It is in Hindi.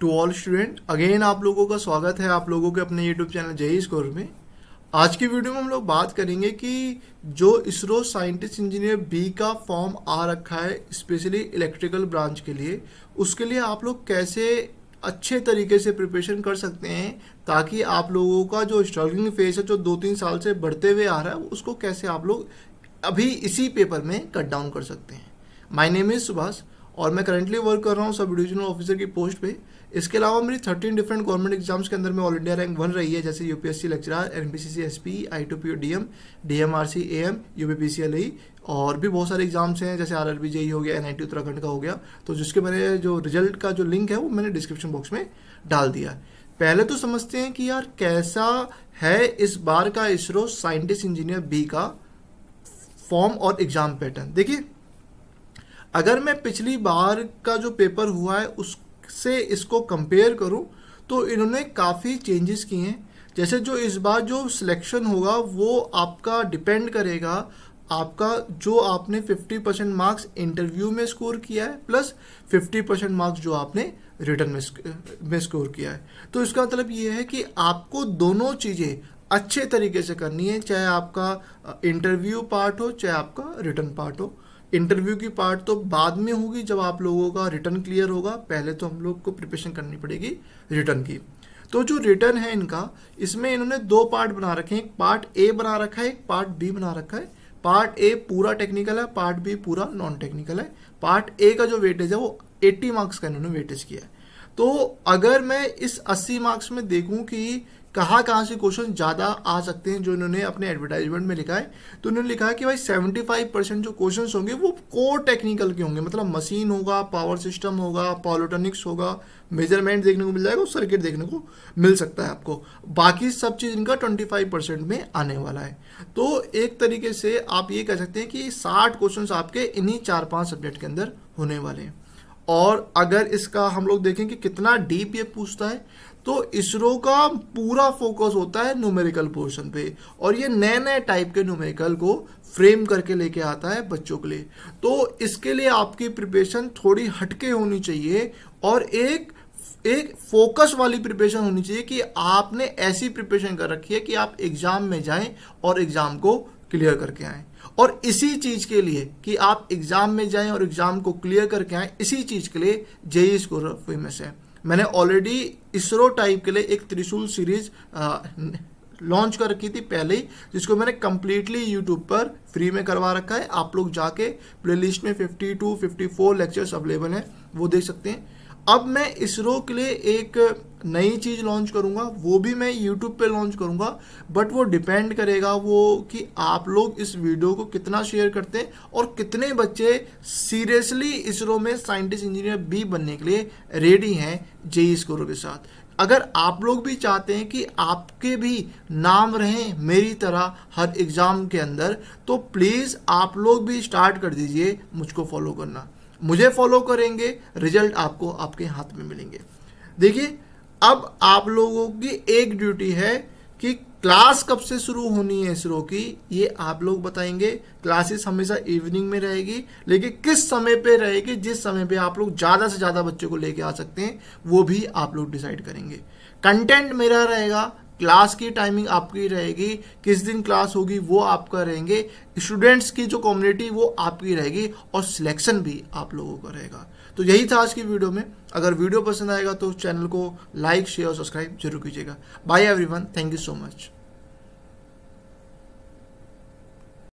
टू ऑल स्टूडेंट अगेन आप लोगों का स्वागत है आप लोगों के अपने यूट्यूब चैनल जय स्कोर में आज की वीडियो में हम लोग बात करेंगे कि जो इसरो साइंटिस्ट इंजीनियर बी का फॉर्म आ रखा है स्पेशली इलेक्ट्रिकल ब्रांच के लिए उसके लिए आप लोग कैसे अच्छे तरीके से प्रिपरेशन कर सकते हैं ताकि आप लोगों का जो स्ट्रगलिंग फेज है जो दो तीन साल से बढ़ते हुए आ रहा है उसको कैसे आप लोग अभी इसी पेपर में कट डाउन कर सकते हैं माई नेम इज़ सुभाष और मैं करंटली वर्क कर रहा हूँ सब डिविजनल ऑफिसर की पोस्ट पे इसके अलावा मेरी थर्टीन डिफरेंट गवर्नमेंट एग्जाम्स के अंदर में ऑल इंडिया रैंक वन रही है जैसे UPSC A NPCC SP ITPO DM DMRC AM UPPCLE और भी बहुत सारे एग्जाम्स हैं जैसे आर जेई e हो गया टी उत्तराखंड का हो गया तो जिसके मैंने जो रिजल्ट का जो लिंक है वो मैंने डिस्क्रिप्शन बॉक्स में डाल दिया पहले तो समझते हैं कि यार कैसा है इस बार का इसरो साइंटिस्ट इंजीनियर बी का फॉर्म और एग्जाम पैटर्न देखिए अगर मैं पिछली बार का जो पेपर हुआ है उससे इसको कंपेयर करूं तो इन्होंने काफ़ी चेंजेस किए हैं जैसे जो इस बार जो सिलेक्शन होगा वो आपका डिपेंड करेगा आपका जो आपने 50 परसेंट मार्क्स इंटरव्यू में स्कोर किया है प्लस 50 परसेंट मार्क्स जो आपने रिटर्न में में स्कोर किया है तो इसका मतलब ये है कि आपको दोनों चीज़ें अच्छे तरीके से करनी है चाहे आपका इंटरव्यू पार्ट हो चाहे आपका रिटर्न पार्ट हो इंटरव्यू की पार्ट तो बाद में होगी जब आप लोगों का रिटर्न क्लियर होगा पहले तो हम लोग को प्रिपरेशन करनी पड़ेगी रिटर्न की तो जो रिटर्न है इनका इसमें इन्होंने दो पार्ट बना रखे हैं एक पार्ट ए बना रखा है एक पार्ट बी बना रखा है पार्ट ए पूरा टेक्निकल है पार्ट बी पूरा नॉन टेक्निकल है पार्ट ए का जो वेटेज है वो 80 मार्क्स का इन्होंने वेटेज किया है तो अगर मैं इस 80 मार्क्स में देखूं कि कहाँ कहाँ से क्वेश्चन ज़्यादा आ सकते हैं जो इन्होंने अपने एडवर्टाइजमेंट में लिखा है तो इन्होंने लिखा है कि भाई 75 परसेंट जो क्वेश्चन होंगे वो कोर टेक्निकल के होंगे मतलब मशीन होगा पावर सिस्टम होगा पॉलिटॉनिक्स होगा मेजरमेंट देखने को मिल जाएगा और सर्किट देखने को मिल सकता है आपको बाकी सब चीज़ इनका ट्वेंटी परसेंट में आने वाला है तो एक तरीके से आप ये कह सकते हैं कि साठ क्वेश्चन आपके इन्हीं चार पांच सब्जेक्ट के अंदर होने वाले हैं और अगर इसका हम लोग देखें कि कितना डीप ये पूछता है तो इसरो का पूरा फोकस होता है न्यूमेरिकल पोर्शन पे और ये नए नए टाइप के न्यूमेरिकल को फ्रेम करके लेके आता है बच्चों के लिए तो इसके लिए आपकी प्रिपरेशन थोड़ी हटके होनी चाहिए और एक एक फोकस वाली प्रिपरेशन होनी चाहिए कि आपने ऐसी प्रिपरेशन कर रखी है कि आप एग्जाम में जाएं और एग्जाम को क्लियर करके आए और इसी चीज के लिए कि आप एग्जाम में जाएं और एग्जाम को क्लियर करके आएं इसी चीज के लिए जेई स्कोर फेमस है मैंने ऑलरेडी इसरो टाइप के लिए एक त्रिशूल सीरीज लॉन्च कर रखी थी पहले ही जिसको मैंने कम्प्लीटली यूट्यूब पर फ्री में करवा रखा है आप लोग जाके प्लेलिस्ट में 52, 54 लेक्चर्स अवेलेबल हैं वो देख सकते हैं अब मैं इसरो के लिए एक नई चीज़ लॉन्च करूँगा वो भी मैं यूट्यूब पे लॉन्च करूंगा बट वो डिपेंड करेगा वो कि आप लोग इस वीडियो को कितना शेयर करते हैं और कितने बच्चे सीरियसली इसरो में साइंटिस्ट इंजीनियर भी बनने के लिए रेडी हैं जेई स्कोरों e e के साथ अगर आप लोग भी चाहते हैं कि आपके भी नाम रहें मेरी तरह हर एग्ज़ाम के अंदर तो प्लीज़ आप लोग भी स्टार्ट कर दीजिए मुझको फॉलो करना मुझे फॉलो करेंगे रिजल्ट आपको आपके हाथ में मिलेंगे देखिए अब आप लोगों की एक ड्यूटी है कि क्लास कब से शुरू होनी है इसरो की ये आप लोग बताएंगे क्लासेस हमेशा इवनिंग में रहेगी लेकिन किस समय पे रहेगी जिस समय पे आप लोग ज़्यादा से ज़्यादा बच्चों को लेके आ सकते हैं वो भी आप लोग डिसाइड करेंगे कंटेंट मेरा रहेगा क्लास की टाइमिंग आपकी रहेगी किस दिन क्लास होगी वो आपका रहेंगे स्टूडेंट्स की जो कम्युनिटी वो आपकी रहेगी और सिलेक्शन भी आप लोगों का रहेगा तो यही था आज की वीडियो में अगर वीडियो पसंद आएगा तो चैनल को लाइक शेयर और सब्सक्राइब जरूर कीजिएगा bye everyone thank you so much